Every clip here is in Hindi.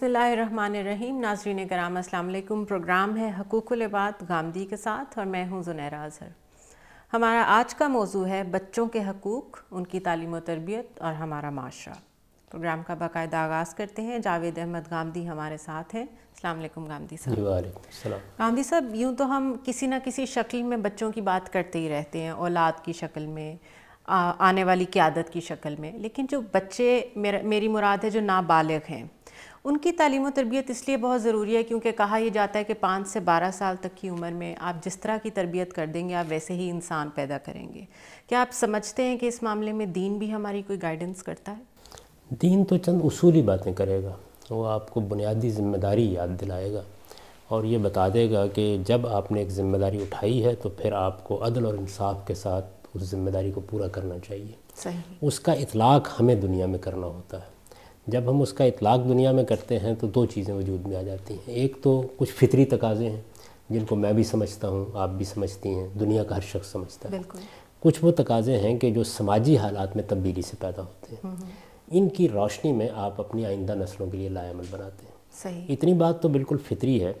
रहीम नाजरीन कराम असलकुम प्रोग्राम है हकूकुल गांधी के साथ और मैं हूँ जुनैर अजहर हमारा आज का मौजू है बच्चों के हकूक़ उनकी तालीम तरबियत और हमारा माशरा प्रोग्राम का बाकायदा आगाज़ करते हैं जावेद अहमद गांधी हमारे साथ हैं अलकुम गांधी साहब गांधी साहब यूँ तो हम किसी न किसी शक्ल में बच्चों की बात करते ही रहते हैं औलाद की शक्ल में आ, आने वाली क्यादत की शक्ल में लेकिन जो बच्चे मेरा मेरी मुराद है जो नाबालग हैं उनकी तालीम तरबियत इसलिए बहुत ज़रूरी है क्योंकि कहा यह जाता है कि पाँच से बारह साल तक की उम्र में आप जिस तरह की तरबियत कर देंगे आप वैसे ही इंसान पैदा करेंगे क्या आप समझते हैं कि इस मामले में दीन भी हमारी कोई गाइडेंस करता है दीन तो चंद असूली बातें करेगा वो आपको बुनियादी ज़िम्मेदारी याद दिलाएगा और ये बता देगा कि जब आपने एक ज़िम्मेदारी उठाई है तो फिर आपको अदल और इंसाफ के साथ उस ज़िम्मेदारी को पूरा करना चाहिए सही उसका इतलाक़ हमें दुनिया में करना होता है जब हम उसका इतलाक दुनिया में करते हैं तो दो चीज़ें वजूद में आ जाती हैं एक तो कुछ फितरी तकाजे हैं जिनको मैं भी समझता हूँ आप भी समझती हैं दुनिया का हर शख्स समझता है कुछ वो तकाजे हैं कि जो समाजी हालात में तब्दीली से पैदा होते हैं हम्म, हम्म। इनकी रोशनी में आप अपनी आइंदा नस्लों के लिए लायामल बनाते हैं सही इतनी बात तो बिल्कुल फितरी है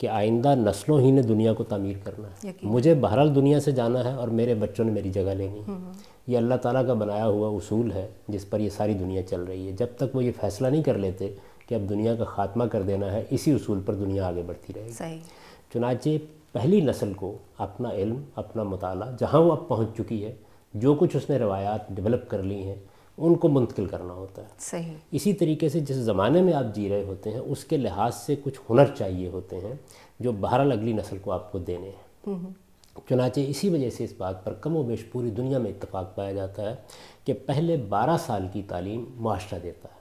कि आइंदा नस्लों ही ने दुनिया को तमीर करना है मुझे बहरहाल दुनिया से जाना है और मेरे बच्चों ने मेरी जगह लेनी है हम्म, ये अल्लाह ताला का बनाया हुआ उसूल है जिस पर ये सारी दुनिया चल रही है जब तक वो ये फैसला नहीं कर लेते कि अब दुनिया का खात्मा कर देना है इसी उसूल पर दुनिया आगे बढ़ती रहेगी चुनाचे पहली नस्ल को अपना इल्म अपना मताल जहाँ वो अब पहुँच चुकी है जो कुछ उसने रवायात डेवलप कर ली हैं उनको मुंतकिल करना होता है सही इसी तरीके से जिस ज़माने में आप जी रहे होते हैं उसके लिहाज से कुछ हुनर चाहिए होते हैं जो बहरहाल अगली नस्ल को आपको देने हैं हम्म, हम्म। चुनाचे इसी वजह से इस बात पर कम वेश पूरी दुनिया में इतफाक़ पाया जाता है कि पहले बारह साल की तालीम माशरा देता है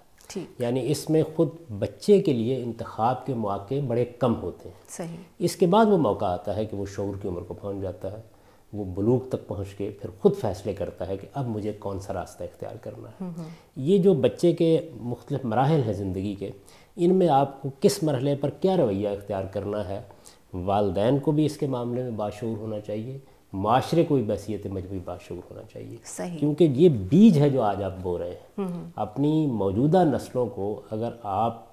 यानी इसमें ख़ुद बच्चे के लिए इंतखब के मौके बड़े कम होते हैं सही इसके बाद वो मौका आता है कि वो शौर की उम्र को पहुंच जाता है वो बलूक तक पहुंच के फिर ख़ुद फैसले करता है कि अब मुझे कौन सा रास्ता इख्तियार करना है हम्म, हम्म। ये जो बच्चे के मुख्तलिफ मराहल हैं ज़िंदगी के इनमें आपको किस मरहले पर क्या रवैया इख्तियार करना है वालदेन को भी इसके मामले में बाशूर होना चाहिए माशरे को भी बसीत मजबूरी बाशूर होना चाहिए क्योंकि ये बीज है जो आज आप बो रहे हैं हम्म, हम्म। अपनी मौजूदा नस्लों को अगर आप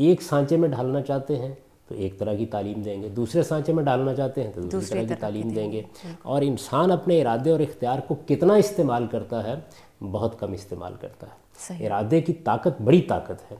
एक सांचे में ढालना चाहते हैं तो एक तरह की तालीम देंगे दूसरे सांचे में डालना चाहते हैं तो दूसरी, दूसरे तरह, तरह की तालीम देंगे और इंसान अपने इरादे और इख्तियार को कितना इस्तेमाल करता है बहुत कम इस्तेमाल करता है इरादे की ताकत बड़ी ताकत है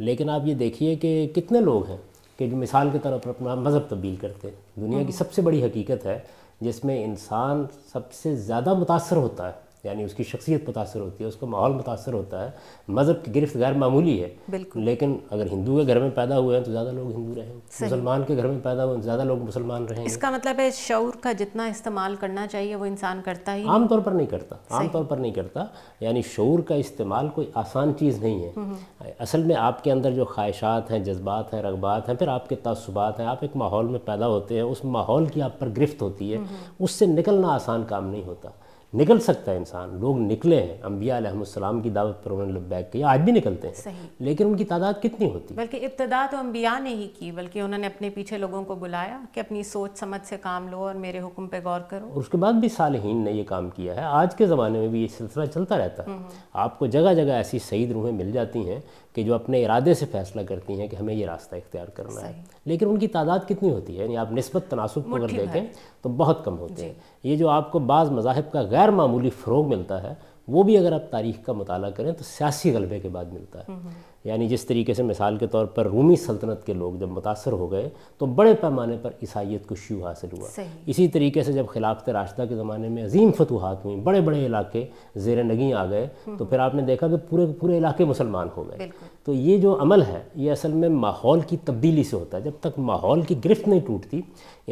लेकिन आप ये देखिए कि कितने लोग हैं कि जो मिसाल के तौर पर अपना मज़हब तब्दील करते हैं दुनिया की हाँ। सबसे बड़ी हकीकत है जिसमें इंसान सबसे ज़्यादा मुतासर होता है यानी उसकी शख्सियत मुतासर होती है उसका माहौल मुतासर होता है मज़हब की गिरफ्त गैर मामूली है लेकिन अगर हिंदू के घर में पैदा हुए हैं तो ज़्यादा लोग हिंदू रहे मुसलमान के घर में पैदा हुए हैं तो ज़्यादा लोग मुसलमान रहे इसका मतलब है शौर का जितना इस्तेमाल करना चाहिए वो इंसान करता ही आमतौर पर नहीं करता आमतौर पर नहीं करता यानी शौर का इस्तेमाल कोई आसान चीज़ नहीं है हम्म, हम्म। असल में आपके अंदर जो ख्वाहिशात हैं जज्बात हैं रगबात हैं फिर आपके तसुबात हैं आप एक माहौल में पैदा होते हैं उस माहौल की आप पर गिरफ्त होती है हम्म, उससे निकलना आसान काम नहीं होता निकल सकता है इंसान लोग निकले हैं अम्बिया की दावत पर उन्होंने लब्बैक किया आज भी निकलते हैं लेकिन उनकी तादाद कितनी होती है बल्कि इब्तदा तो अम्बिया ने ही की बल्कि उन्होंने अपने पीछे लोगों को बुलाया कि अपनी सोच समझ से काम लो और मेरे हुक्म पे गौर करो उसके बाद भी सालहीन ने ये काम किया है आज के ज़माने में भी ये सिलसिला चलता रहता है हम्म। आपको जगह जगह ऐसी सही रूहें मिल जाती हैं कि जो अपने इरादे से फैसला करती हैं कि हमें ये रास्ता इख्तियार करना है लेकिन उनकी तादाद कितनी होती है यानी आप नस्बत तनासब को अगर देखें तो बहुत कम होते हैं ये जो आपको बाज़ मजाहब का गैर मामूली फ़रोग मिलता है वो भी अगर आप तारीख का मताल करें तो सियासी गलबे के बाद मिलता है हम्म, हम्म। यानी जिस तरीके से मिसाल के तौर पर रूमी सल्तनत के लोग जब मुतासर हो गए तो बड़े पैमाने पर ईसाइत को शू हासिल हुआ इसी तरीके से जब खिलाफत रास्ता के ज़माने में अजीम फतूहत हुई बड़े बड़े इलाके जेर नगी आ गए हम्म। तो फिर आपने देखा कि पूरे पूरे इलाके मुसलमान हो गए तो ये जो अमल है ये असल में माहौल की तब्दीली से होता है जब तक माहौल की गिरफ्त नहीं टूटती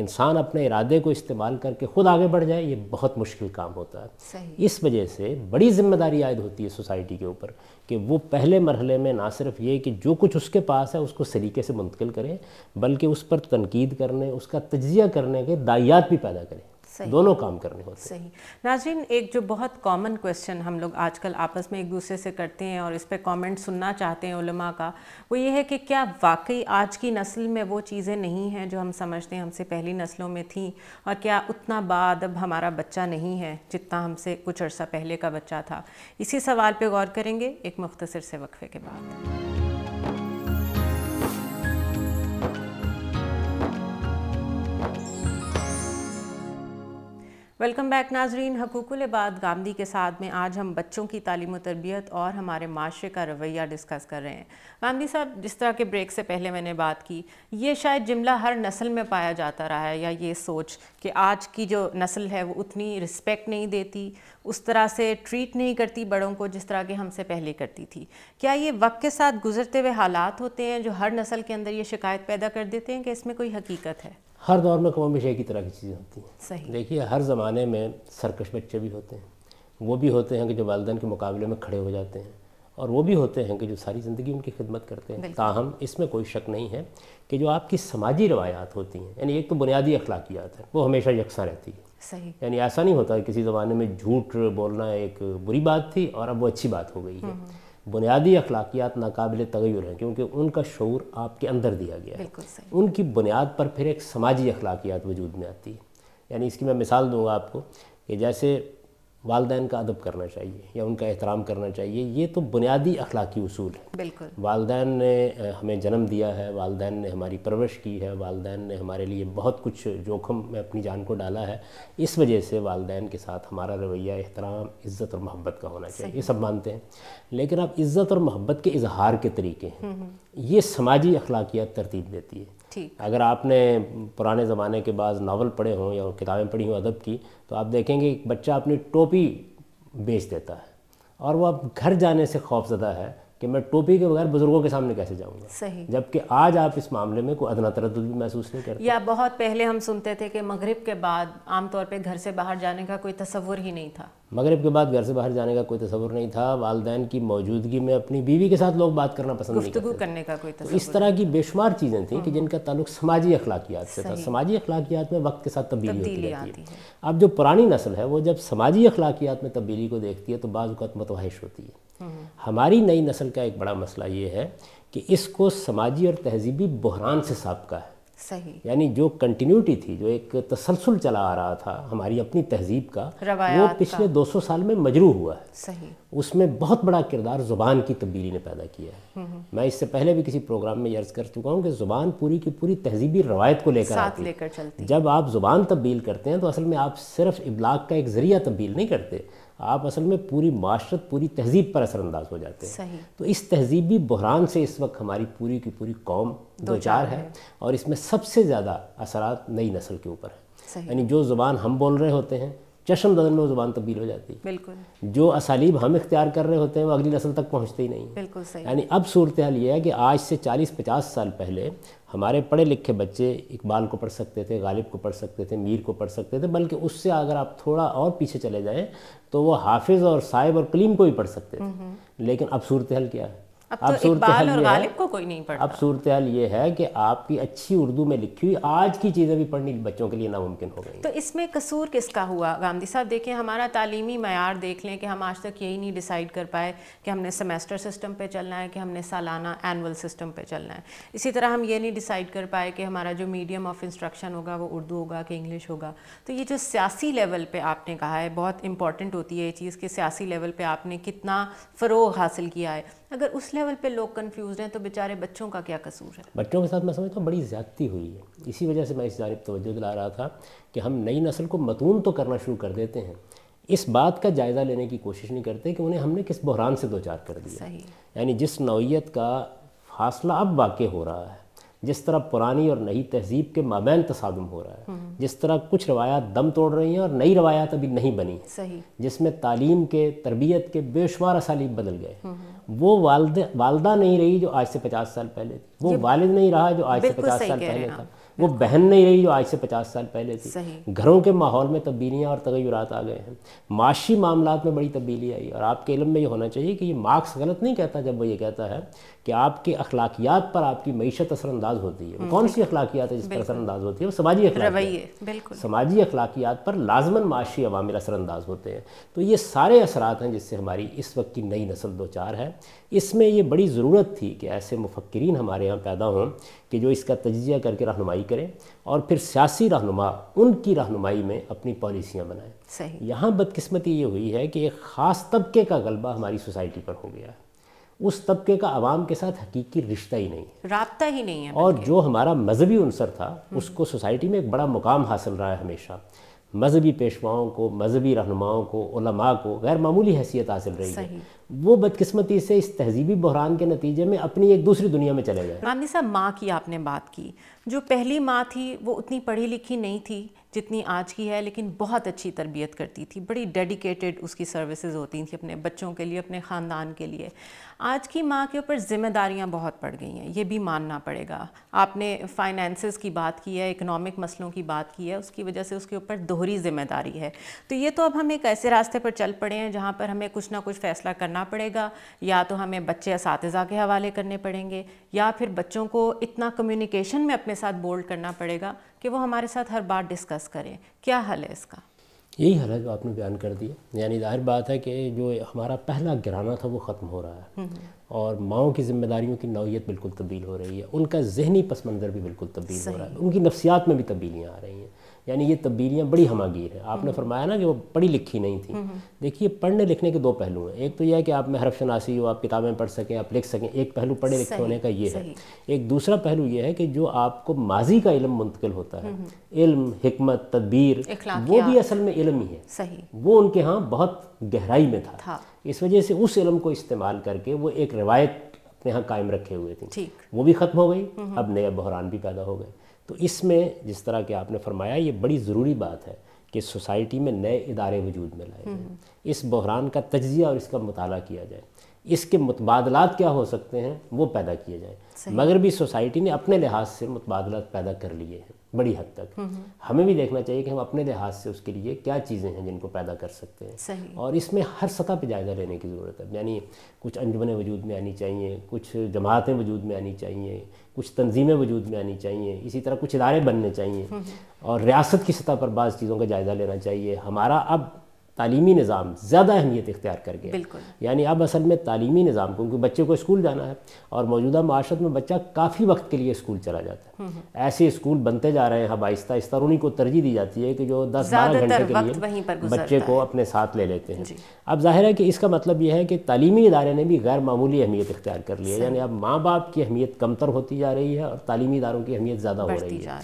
इंसान अपने इरादे को इस्तेमाल करके ख़ुद आगे बढ़ जाए ये बहुत मुश्किल काम होता है इस वजह से बड़ी जिम्मेदारी आयद होती है सोसाइटी के ऊपर कि वो पहले मरहले में ना सिर्फ ये कि जो कुछ उसके पास है उसको सलीके से मुंतकिल करें बल्कि उस पर तनकीद करने उसका तजिया करने के दायात भी पैदा करें दोनों काम करने होते सही नाजिन एक जो बहुत कॉमन क्वेश्चन हम लोग आजकल आपस में एक दूसरे से करते हैं और इस पर कॉमेंट सुनना चाहते हैं उलमा का वो ये है कि क्या वाकई आज की नस्ल में वो चीज़ें नहीं हैं जो हम समझते हैं हमसे पहली नस्लों में थी और क्या उतना बाद अब हमारा बच्चा नहीं है जितना हमसे कुछ अर्सा पहले का बच्चा था इसी सवाल पर गौर करेंगे एक मुख्तर से वक्फे के बाद वेलकम बैक नाजरीन हकूकुल बाद गांधी के साथ में आज हम बच्चों की तालीम तरबियत और हमारे माशरे का रवैया डिस्कस कर रहे हैं गांधी साहब जिस तरह के ब्रेक से पहले मैंने बात की ये शायद जुमला हर नस्ल में पाया जाता रहा है या ये सोच कि आज की जो नस्ल है वो उतनी रिस्पेक्ट नहीं देती उस तरह से ट्रीट नहीं करती बड़ों को जिस तरह के हमसे पहले करती थी क्या ये वक्त के साथ गुजरते हुए हालात होते हैं जो हर नस्ल के अंदर ये शिकायत पैदा कर देते हैं कि इसमें कोई हकीकत है हर दौर में कौमी एक की तरह की चीज़ें होती हैं देखिए हर ज़माने में सरकश बच्चे भी होते हैं वो भी होते हैं कि जो वालदे के मुकाबले में खड़े हो जाते हैं और वो भी होते हैं कि जो सारी ज़िंदगी उनकी खिदमत करते हैं ताहम इसमें कोई शक नहीं है कि जो आपकी समाजी रवायात होती हैं यानी एक तो बुनियादी अखलाकियात है वो हमेशा यकसा रहती है सही यानी ऐसा नहीं होता कि किसी ज़माने में झूठ बोलना एक बुरी बात थी और अब वो अच्छी बात हो गई है हम्म। बुनियादी अखलाकियात नाकबिल तगैर हैं क्योंकि उनका शौर आपके अंदर दिया गया है उनकी बुनियाद पर फिर एक समाजी अखलाकियात वजूद में आती है यानी इसकी मैं मिसाल दूंगा आपको कि जैसे वालदेन का अदब करना चाहिए या उनका एहतराम करना चाहिए ये तो बुनियादी अखलाकी असूल है बिल्कुल वालदेन ने हमें जन्म दिया है वालदेन ने हमारी परवरिश की है वालदेन ने हमारे लिए बहुत कुछ जोखम में अपनी जान को डाला है इस वजह से वालदेन के साथ हमारा रवैया एहतराम इज़्ज़त और मोहब्बत का होना चाहिए ये सब मानते हैं लेकिन आप इज़्ज़त और मोहब्बत के इजहार के तरीके हैं हम्म, हम्म। ये समाजी अखलाकियात तरतीब देती है ठीक अगर आपने पुराने ज़माने के बाद नावल पढ़े हों या किताबें पढ़ी हों अदब की तो आप देखेंगे एक बच्चा अपनी टोपी बेच देता है और वह अब घर जाने से खौफजदा है कि मैं टोपी के बगैर बुजुर्गों के सामने कैसे जाऊंगा सही जबकि आज आप इस मामले में कोई अदना तरद भी महसूस नहीं करते या बहुत पहले हम सुनते थे कि मगरिब के बाद आमतौर पर घर से बाहर जाने का कोई तस्वुर ही नहीं था मगरिब के बाद घर से बाहर जाने का कोई तस्वुर नहीं था वालदेन की मौजूदगी में अपनी बीवी के साथ लोग बात करना पसंद नहीं करते करने का कोई तो इस तरह की बेशुमार चीज़ें थी कि हम्म। जिनका ताल्लुक समाजी अखलाकियात से था समाजी अखलाकियात में वक्त के साथ तब्दीली होती रहती है अब जो पुरानी नस्ल है वो जब समाजी अखलाकियात में तब्दीली को देखती है तो बाज़ात मतवाहिश होती है हमारी नई नस्ल का एक बड़ा मसला ये है कि इसको समाजी और तहजीबी बहरान से सबका है सही यानी जो कंटिन्यूटी थी जो एक तसलसल चला आ रहा था हमारी अपनी तहजीब का वो पिछले दो सौ साल में मजरू हुआ है सही उसमें बहुत बड़ा किरदार ज़ुबान की तब्दीली ने पैदा किया है हम्म, हम्म। मैं इससे पहले भी किसी प्रोग्राम में अर्ज़ कर चुका हूँ कि ज़ुबान पूरी की पूरी तहजीबी रवायत को लेकर आती जब आप ज़ुबान तब्दील करते हैं तो असल में आप सिर्फ इबलाग का एक ज़रिया तब्दील नहीं करते आप असल में पूरी माशरत पूरी तहजीब पर असरानंदाज हो जाते हैं तो इस तहजीबी बहरान से इस वक्त हमारी पूरी की पूरी कौम दो चार है और इसमें सबसे ज़्यादा असरात नई नस्ल के ऊपर है यानी जो ज़ुबान हम बोल रहे होते हैं चश्म बदल में वो ज़ुबान तब्दील हो जाती है बिल्कुल जो असालीब हम इख्तियार कर रहे होते हैं वो अगली नस्ल तक पहुँचते ही नहीं बिल्कुल सही यानी अब सूरत हाल ये है कि आज से चालीस पचास साल पहले हमारे पढ़े लिखे बच्चे इकबाल को पढ़ सकते थे गालिब को पढ़ सकते थे मीर को पढ़ सकते थे बल्कि उससे अगर आप थोड़ा और पीछे चले जाएँ तो वह हाफिज़ और साहिब और कलीम को भी पढ़ सकते थे हम्म, हम्म। लेकिन अब सूरत हाल क्या है अब तो इकबाल और गालिब को कोई नहीं पढ़ता अब सूरत हाल ये है कि आपकी अच्छी उर्दू में लिखी हुई आज की चीज़ें भी पढ़नी बच्चों के लिए नामुमकिन हो गई तो इसमें कसूर किसका हुआ गांधी साहब देखें हमारा तालीमी मैार देख लें कि हम आज तक यही नहीं डिसाइड कर पाए कि हमने सेमेस्टर सिस्टम पर चलना है कि हमने सालाना एनअल सिस्टम पर चलना है इसी तरह हम ये नहीं डिसाइड कर पाए कि हमारा जो मीडियम ऑफ इंस्ट्रक्शन होगा वो उर्दू होगा कि इंग्लिश होगा तो ये जो सियासी लेवल पर आपने कहा है बहुत इंपॉर्टेंट होती है ये चीज़ कि सियासी लेवल पर आपने कितना फ़रोग हासिल किया है अगर उस लेवल पे लोग कन्फ्यूज हैं तो बेचारे बच्चों का क्या कसूर है बच्चों के साथ मैं समझता हूँ बड़ी ज्यादती हुई है इसी वजह से मैं इस जानब तोज्जो दिला रहा था कि हम नई नस्ल को मतून तो करना शुरू कर देते हैं इस बात का जायज़ा लेने की कोशिश नहीं करते कि उन्हें हमने किस बहरान से दो चार कर दिया यानी जिस नौीयत का फासला अब वाक़ हो रहा है जिस तरह पुरानी और नई तहजीब के माबैन तसादम हो रहा है हम्म। जिस तरह कुछ रवायात दम तोड़ रही हैं और नई रवायात अभी नहीं बनी सही जिसमें तालीम के तरबियत के बेशुमार असालीब बदल गए हम्म, हम्म। वो वालद वालदा नहीं रही जो आज से पचास साल पहले थी वो वालिद नहीं रहा जो आज से पचास साल पहले था वो बहन नहीं रही जो आज से पचास साल पहले थी घरों के माहौल में तब्दीलियाँ और तगैरत आ गए हैं माशी मामला में बड़ी तब्दीली आई और आपके इलम में ये होना चाहिए कि ये मार्क्स गलत नहीं कहता जब वो ये कहता है कि आपके अखलाकियात पर आपकी मीशत असरअंदाज होती है कौन सी अखलाकियात है जिस पर असरअंदाज होती है वो समाजी अखलाकियात समाजी अखलाकियात पर लाजमन माशी अवामिल असरअंदाज होते हैं तो ये सारे असरात हैं जिससे हमारी इस वक्त की नई नस्ल दो चार है इसमें ये बड़ी ज़रूरत थी कि ऐसे मुफक्रीन हमारे यहाँ पैदा हों कि जो इसका तजिया करके रहनुमाई करें और फिर सियासी रहनुमा उनकी रहनुमाई में अपनी पॉलिसियाँ बनाएँ यहाँ बदकस्मती ये हुई है कि एक ख़ास तबके का गलबा हमारी सोसाइटी पर हो गया है उस तबके का आवाम के साथ हकीकी रिश्ता ही नहीं है रबता ही नहीं है और जो हमारा मजहबी अनसर था हम्म। उसको सोसाइटी में एक बड़ा मुकाम हासिल रहा है हमेशा मजहबी पेशवाओं को मजहबी रहनुमाओं को उलमा को गैर मामूली हैसियत हासिल रही है वो बदकिस्मती से इस तहजीबी बहरान के नतीजे में अपनी एक दूसरी दुनिया में चले गए रामनी साहब माँ की आपने बात की जो पहली माँ थी वो उतनी पढ़ी लिखी नहीं थी जितनी आज की है लेकिन बहुत अच्छी तरबियत करती थी बड़ी डेडिकेटेड उसकी सर्विसेज होती थी अपने बच्चों के लिए अपने ख़ानदान के लिए आज की माँ के ऊपर जिम्मेदारियाँ बहुत पड़ गई हैं ये भी मानना पड़ेगा आपने फाइनेंसिस की बात की है इकोनॉमिक मसलों की बात की है उसकी वजह से उसके ऊपर दोहरी जिम्मेदारी है तो ये तो अब हम एक ऐसे रास्ते पर चल पड़े हैं जहाँ पर हमें कुछ ना कुछ फैसला करना पड़ेगा या तो हमें बच्चे इस के हवाले करने पड़ेंगे या फिर बच्चों को इतना कम्युनिकेशन में अपने साथ बोल्ड करना पड़ेगा कि वो हमारे साथ हर बार डिस्कस करें क्या हल है इसका यही जो आपने बयान कर दी यानी जाहिर बात है कि जो हमारा पहला घराना था वो ख़त्म हो रहा है हम्म, हम्म। और माओ की जिम्मेदारियों की नौीयत बिल्कुल तब्दील हो रही है उनका जहनी पस मंज़र भी बिल्कुल तब्दील हो रहा है उनकी नफ्सियात में भी तब्दीलियाँ आ रही हैं यानी ये तब्दीलियाँ बड़ी हमागीर हैं आपने हम्म। फरमाया ना कि वो पढ़ी लिखी नहीं थी हम्म, हम्म। देखिए पढ़ने लिखने के दो पहलू हैं एक तो यह है कि आप में हरफ शनासी हो आप किताबें पढ़ सकें आप लिख सकें एक पहलू पढ़े लिखे होने का ये है एक दूसरा पहलू यह है कि जो आपको माजी का इलम मुंतकिल होता है इल्म हमत तदबीर वो भी असल में इलम ही है सही वो उनके यहाँ बहुत गहराई में था, इस वजह से उस इलम को इस्तेमाल करके वो एक रिवायत अपने यहाँ कायम रखे हुए थी वो भी ख़त्म हो गई अब नया बहरान भी पैदा हो गए तो इसमें जिस तरह के आपने फरमाया ये बड़ी ज़रूरी बात है कि सोसाइटी में नए इदारे वजूद में लाए हम्म। इस बहरान का तजिया और इसका मुताल किया जाए इसके मुतबादलात क्या हो सकते हैं वो पैदा किए जाएँ मगरबी सोसाइटी ने अपने लिहाज से मुतबादलात पैदा कर लिए हैं बड़ी हद तक हम्म, हम्म। हमें भी देखना चाहिए कि हम अपने लिहाज से उसके लिए क्या चीज़ें हैं जिनको पैदा कर सकते हैं और इसमें हर सतह पर जायज़ा लेने की ज़रूरत है यानी कुछ अंजुमनें वजूद में आनी चाहिए कुछ जमातें वजूद में आनी चाहिए कुछ तंजीमें वजूद में आनी चाहिए इसी तरह कुछ इदारे बनने चाहिए हम्म, और रियासत की सतह पर बाज़ चीज़ों का जायज़ा लेना चाहिए हमारा अब तालीमी निज़ाम ज़्यादा अहमियत इख्तियार कर गया यानी अब असल में तालीमी निज़ाम क्योंकि बच्चे को स्कूल जाना है और मौजूदा माशरत में बच्चा काफ़ी वक्त के लिए स्कूल चला जाता है हम्म, हम्म। ऐसे स्कूल बनते जा रहे हैं अब आहिस्ता आहिस्ता उन्हीं को तरजीह दी जाती है कि जो दस बारह घंटे के लिए बच्चे को अपने साथ ले लेते हैं अब ज़ाहिर है कि इसका मतलब यह है कि तालीमी इदारे ने भी गैर मामूली अहमियत इख्तियार कर ली है यानी अब माँ बाप की अहमियत कमतर होती जा रही है और तालीमी इदारों की अहमियत ज़्यादा हो रही है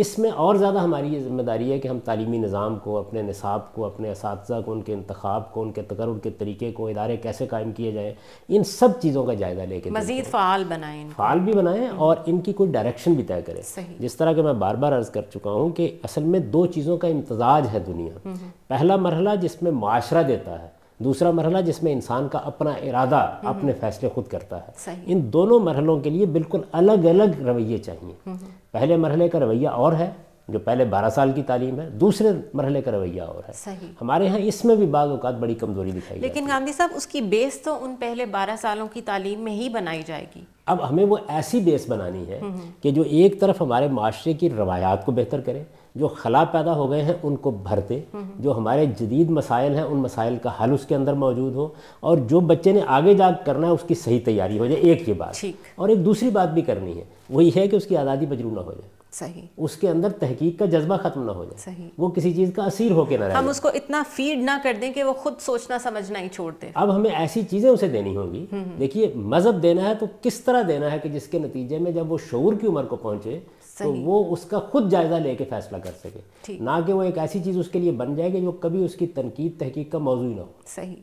इसमें और ज़्यादा हमारी ये जिम्मेदारी है कि हम तालीमी निज़ाम को अपने निसाब को अपने इस को उनके इंतखब को उनके तकर के तरीके को इदारे कैसे कायम किए जाएँ इन सब चीज़ों का जायज़ा लेके मज़ीद फ़ाल बनाएँ फ़ाल भी बनाएं हम्म। और इनकी कोई डायरेक्शन भी तय करें जिस तरह के मैं बार बार अर्ज़ कर चुका हूँ कि असल में दो चीज़ों का इम्तजाज है दुनिया हम्म। पहला मरहला जिसमें माशरा देता है दूसरा मरहला जिसमें इंसान का अपना इरादा हम्म। अपने फैसले खुद करता है इन दोनों मरहलों के लिए बिल्कुल अलग अलग रवैये चाहिए हम्म। पहले मरहले का रवैया और है जो पहले बारह साल की तालीम है दूसरे मरहले का रवैया और है सही हमारे यहाँ इसमें भी बाद अवत बड़ी कमजोरी दिखाई लेकिन गांधी साहब उसकी बेस तो उन पहले बारह सालों की तालीम में ही बनाई जाएगी अब हमें वो ऐसी बेस बनानी है हम्म। कि जो एक तरफ हमारे माशरे की रवायात को बेहतर करे जो खला पैदा हो गए हैं उनको भरते जो हमारे जदीद मसाइल हैं उन मसाइल का हल उसके अंदर मौजूद हो और जो बच्चे ने आगे जा करना है उसकी सही तैयारी हो जाए एक ये बात और एक दूसरी बात भी करनी है वही है कि उसकी आज़ादी मजरू ना हो जाए सही उसके अंदर तहकीक का जज्बा खत्म ना हो जाए सही वो किसी चीज़ का असीर होके ना रहे हम उसको इतना फीड ना कर दें कि वो खुद सोचना समझना ही छोड़ दे अब हमें ऐसी चीज़ें उसे देनी होंगी हम्म, हम्म। देखिए मज़हब देना है तो किस तरह देना है कि जिसके नतीजे में जब वो शोर की उम्र को पहुंचे तो वो उसका खुद जायज़ा लेके फैसला कर सके ना कि वो एक ऐसी चीज़ उसके लिए बन जाएगी जो कभी उसकी तनकीद तहकीक का मौजू ना हो सही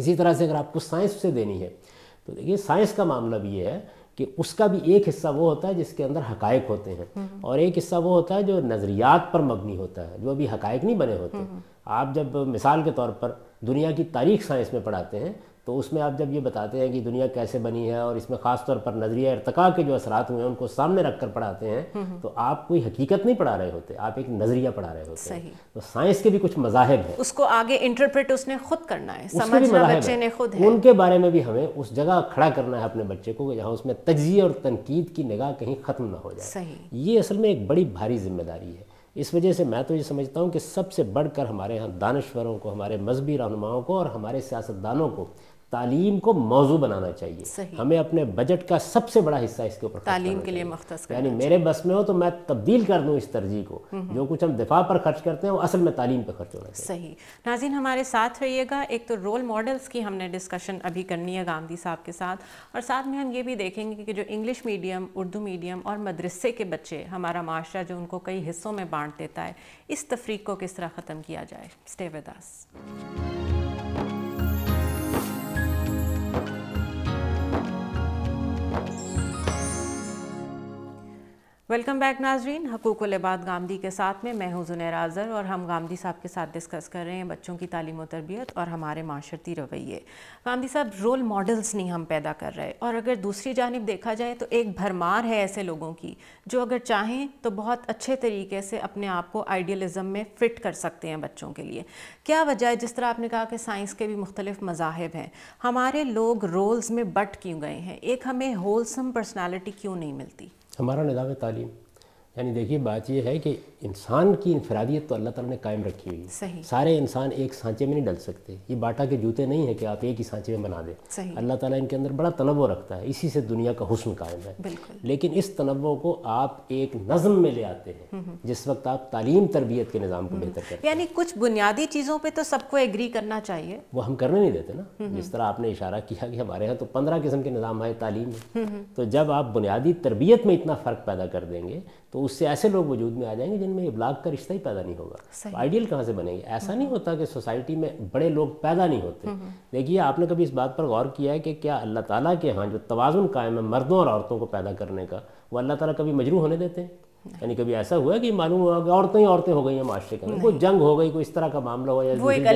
इसी तरह से अगर आपको साइंस से देनी है तो देखिए साइंस का मामला भी ये है कि उसका भी एक हिस्सा वो होता है जिसके अंदर हकायक होते हैं हम्म। और एक हिस्सा वो होता है जो नज़रियात पर मबनी होता है जो अभी हकायक नहीं बने होते हम्म। आप जब मिसाल के तौर पर दुनिया की तारीख साइंस में पढ़ाते हैं तो उसमें आप जब ये बताते हैं कि दुनिया कैसे बनी है और इसमें ख़ास तौर पर नजरिया इरतका के जो असरात हुए हैं उनको सामने रख कर पढ़ाते हैं हम्म, हम्म। तो आप कोई हकीकत नहीं पढ़ा रहे होते आप एक नज़रिया पढ़ा रहे होते सही। हैं तो साइंस के भी कुछ मजाहब है उसको आगे इंटरप्रेट उसने खुद करना है समझना बच्चे ने खुद है। उनके बारे में भी हमें उस जगह खड़ा करना है अपने बच्चे को जहाँ उसमें तजिए और तनकीद की निगाह कहीं ख़त्म ना हो जाए ये असल में एक बड़ी भारी जिम्मेदारी है इस वजह से मैं तो ये समझता हूँ कि सबसे बढ़कर हमारे यहाँ दानश्वरों को हमारे मजहबी रहनुमाओं को और हमारे सियासतदानों को तालीम को मौजू बनाना चाहिए हमें अपने बजट का सबसे बड़ा हिस्सा इसके ऊपर तालीम के लिए मख्त यानी मेरे बस में हो तो मैं तब्दील कर दूँ इस तरजीह को हम्म, हम्म। जो कुछ हम दिफा पर खर्च करते हैं वो असल में तालीम पर खर्च होना चाहिए सही नाजिन हमारे साथ रहिएगा एक तो रोल मॉडल्स की हमने डिस्कशन अभी करनी है गांधी साहब के साथ और साथ में हम ये भी देखेंगे कि जो इंग्लिश मीडियम उर्दू मीडियम और मदरसे के बच्चे हमारा माशरा जो उनको कई हिस्सों में बांट देता है इस तफरीक को किस तरह ख़त्म किया जाए स्टे वेलकम बैक नाजरीन हकूक लबाद गांधी के साथ में मैं हूँ जुनैर आज़र और हम गांधी साहब के साथ डिस्कस कर रहे हैं बच्चों की तालीम और तरबियत और हमारे माशरती रवैये गांधी साहब रोल मॉडल्स नहीं हम पैदा कर रहे और अगर दूसरी जानब देखा जाए तो एक भरमार है ऐसे लोगों की जो अगर चाहें तो बहुत अच्छे तरीके से अपने आप को आइडियलिज़म में फ़िट कर सकते हैं बच्चों के लिए क्या वजह है जिस तरह आपने कहा कि साइंस के भी मुख्तलिफ मजाहब हैं हमारे लोग रोल्स में बट क्यों गए हैं एक हमें होलसम पर्सनैलिटी क्यों नहीं मिलती हमारा निज़ाम तालीम यानी देखिए बात यह है कि इंसान की इनफरादियत तो अल्लाह तला ने कायम रखी हुई है सारे इंसान एक सांचे में नहीं डल सकते ये बाटा के जूते नहीं है कि आप एक ही सांचे में बना दें अल्लाह ताला इनके अंदर बड़ा तनवो रखता है इसी से दुनिया का हुस्न कायम है लेकिन इस तनवो को आप एक नज़म में ले आते हैं हम्म, हम्म। जिस वक्त आप तालीम तरबियत के निज़ाम को हम्म। बेहतर करते यानी कुछ बुनियादी चीज़ों पर तो सबको एग्री करना चाहिए वो हम करने नहीं देते ना जिस तरह आपने इशारा किया कि हमारे यहाँ तो पंद्रह किस्म के निज़ाम आए तालीम में तो जब आप बुनियादी तरबियत में इतना फ़र्क पैदा कर देंगे तो उससे ऐसे लोग वजूद में आ जाएंगे जिनमें इबलाग का रिश्ता ही पैदा नहीं होगा आइडियल कहाँ से बनेंगे ऐसा नहीं होता कि सोसाइटी में बड़े लोग पैदा नहीं होते हम्म, हम्म। देखिए आपने कभी इस बात पर गौर किया है कि क्या अल्लाह ताला के यहाँ जो तोज़ुन कायम है मर्दों और औरतों को पैदा करने का वो अल्लाह ताला कभी मजरू होने देते हैं यानी कभी ऐसा हुआ कि मालूम हुआ कि औरतें ही औरतें हो गई हैं माशरे के कोई जंग हो गई कोई इस तरह का मामला हो या वो एक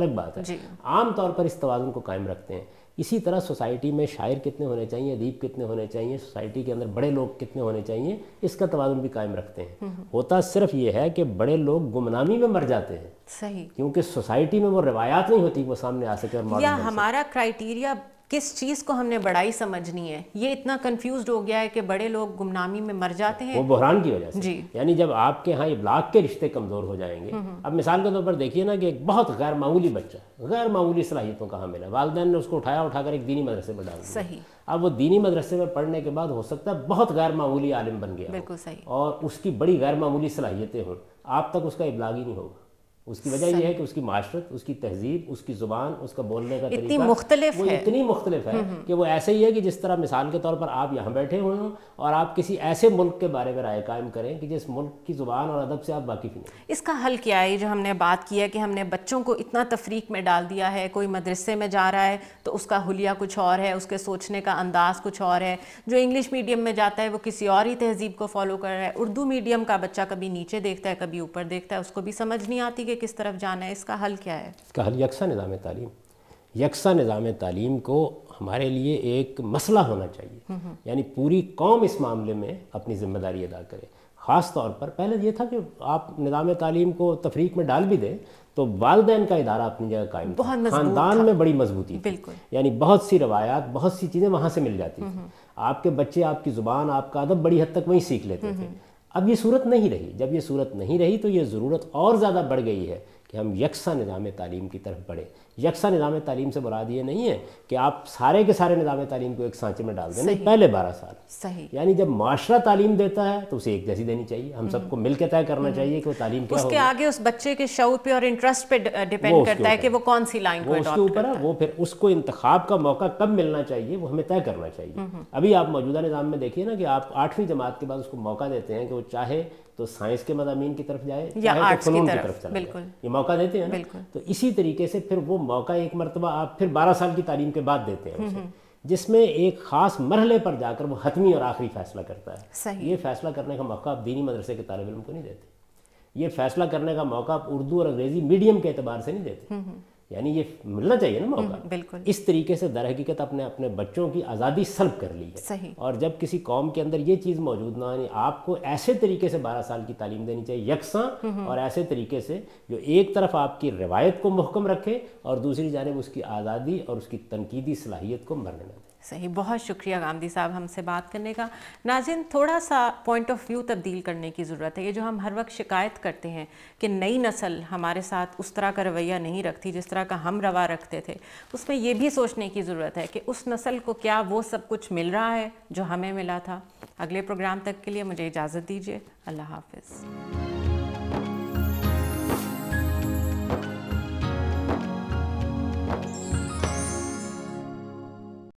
अलग बात है आमतौर पर इस तोज़ुन को कायम रखते हैं इसी तरह सोसाइटी में शायर कितने होने चाहिए अदीब कितने होने चाहिए सोसाइटी के अंदर बड़े लोग कितने होने चाहिए इसका तोजुन भी कायम रखते हैं हम्म, हम्म। होता सिर्फ ये है कि बड़े लोग गुमनामी में मर जाते हैं सही क्योंकि सोसाइटी में वो रिवायात नहीं होती वो सामने आ सके और या हमारा क्राइटेरिया किस चीज़ को हमने बड़ाई समझनी है ये इतना कंफ्यूज हो गया है कि बड़े लोग गुमनामी में मर जाते हैं वो बहरान की वजह से जी यानी जब आपके यहाँ इबलाग के रिश्ते कमज़ोर हो जाएंगे हम्म, हम्म। अब मिसाल के तौर पर देखिए ना कि एक बहुत गैर मामूली बच्चा गैर मामूली सलाहियतों कहाँ मिला वालदेन ने उसको उठाया उठाकर एक दीनी मदरसे में डाल सही अब वो दीनी मदरसे में पढ़ने के बाद हो सकता है बहुत गैर मामूली आलिम बन गया बिल्कुल सही और उसकी बड़ी गैर मामूली सलाहियतें हों आप तक उसका इबलाग ही नहीं होगा उसकी वजह यह है कि उसकी माशरत उसकी तहजीब उसकी ज़ुबान उसका बोलने का इतनी मुख्तलिफ है इतनी मुख्तलिफ है हम्म, हम्म। कि वो ऐसे ही है कि जिस तरह मिसाल के तौर पर आप यहाँ बैठे हुए हों और आप किसी ऐसे मुल्क के बारे में राय कायम करें कि जिस मुल्क की ज़ुबान और अदब से आप वाकिफ नहीं इसका हल क्या है जो हमने बात की है कि हमने बच्चों को इतना तफरीक में डाल दिया है कोई मदरसे में जा रहा है तो उसका हुलिया कुछ और है उसके सोचने का अंदाज़ कुछ और है जो इंग्लिश मीडियम में जाता है वो किसी और ही तहजीब को फॉलो कर रहा है उर्दू मीडियम का बच्चा कभी नीचे देखता है कभी ऊपर देखता है उसको भी समझ नहीं आती कि लिए किस तरफ जाना है इसका हल क्या है इसका हल यकसा निज़ाम तालीम यकसा निज़ाम तालीम को हमारे लिए एक मसला होना चाहिए हम्म, हम्म। यानी पूरी कौम इस मामले में अपनी ज़िम्मेदारी अदा करे ख़ास तौर पर पहले ये था कि आप निज़ाम तालीम को तफरीक में डाल भी दें तो वालदेन का इदारा अपनी जगह कायम ख़ानदान में बड़ी मजबूती थी यानी बहुत सी रवायात बहुत सी चीज़ें वहाँ से मिल जाती हम्म, थी आपके बच्चे आपकी ज़ुबान आपका अदब बड़ी हद तक वहीं सीख लेते थे अब ये सूरत नहीं रही जब ये सूरत नहीं रही तो ये ज़रूरत और ज़्यादा बढ़ गई है कि हम यकसा निज़ाम तालीम की तरफ बढ़ें यकसा निज़ाम तालीम से बुरा दिए नहीं है कि आप सारे के सारे निज़ाम तालीम को एक सांचे में डाल दें नहीं पहले बारह साल सही यानी जब माशरा तालीम देता है तो उसे एक जैसी देनी चाहिए हम हम्म। सबको मिल के तय करना हम्म। चाहिए कि वो तालीम क्या उसके आगे उस बच्चे के शौर पे और इंटरेस्ट पे डिपेंड करता है कि वो कौन सी लाइन उसके ऊपर है वो फिर उसको इंतखा का मौका कब मिलना चाहिए वो हमें तय करना चाहिए हम्म, अभी आप मौजूदा निज़ाम में देखिए ना कि आप आठवीं जमात के बाद उसको मौका देते हैं कि वो चाहे तो साइंस के मजामी की तरफ जाए या आर्ट्स तो की तरफ बिल्कुल ये मौका देते हैं ना तो इसी तरीके से फिर वो मौका एक मरतबा आप फिर बारह साल की तालीम के बाद देते हैं उसे हम्म, हम्म। जिसमें एक ख़ास मरहले पर जाकर वो हतमी और आखिरी फ़ैसला करता है ये फ़ैसला करने का मौका आप दीनी मदरसे के तालब को नहीं देते ये फ़ैसला करने का मौका आप उर्दू और अंग्रेज़ी मीडियम के अतबार से नहीं देते हम्म, यानी ये मिलना चाहिए ना मौका हम्म, बिल्कुल इस तरीके से दर हकीकत अपने अपने बच्चों की आज़ादी सल्ब कर ली है सही और जब किसी कौम के अंदर ये चीज़ मौजूद ना यानी आपको ऐसे तरीके से बारह साल की तालीम देनी चाहिए यकसा और ऐसे तरीके से जो एक तरफ आपकी रिवायत को महकम रखे और दूसरी जानब उसकी आज़ादी और उसकी तनकीदी सलाहियत को मरने सही बहुत शुक्रिया गांधी साहब हमसे बात करने का नाजिन थोड़ा सा पॉइंट ऑफ व्यू तब्दील करने की ज़रूरत है ये जो हम हर वक्त शिकायत करते हैं कि नई नस्ल हमारे साथ उस तरह का रवैया नहीं रखती जिस तरह का हम रवा रखते थे उसमें ये भी सोचने की ज़रूरत है कि उस नस्ल को क्या वो सब कुछ मिल रहा है जो हमें मिला था अगले प्रोग्राम तक के लिए मुझे इजाज़त दीजिए अल्लाह हाफिज़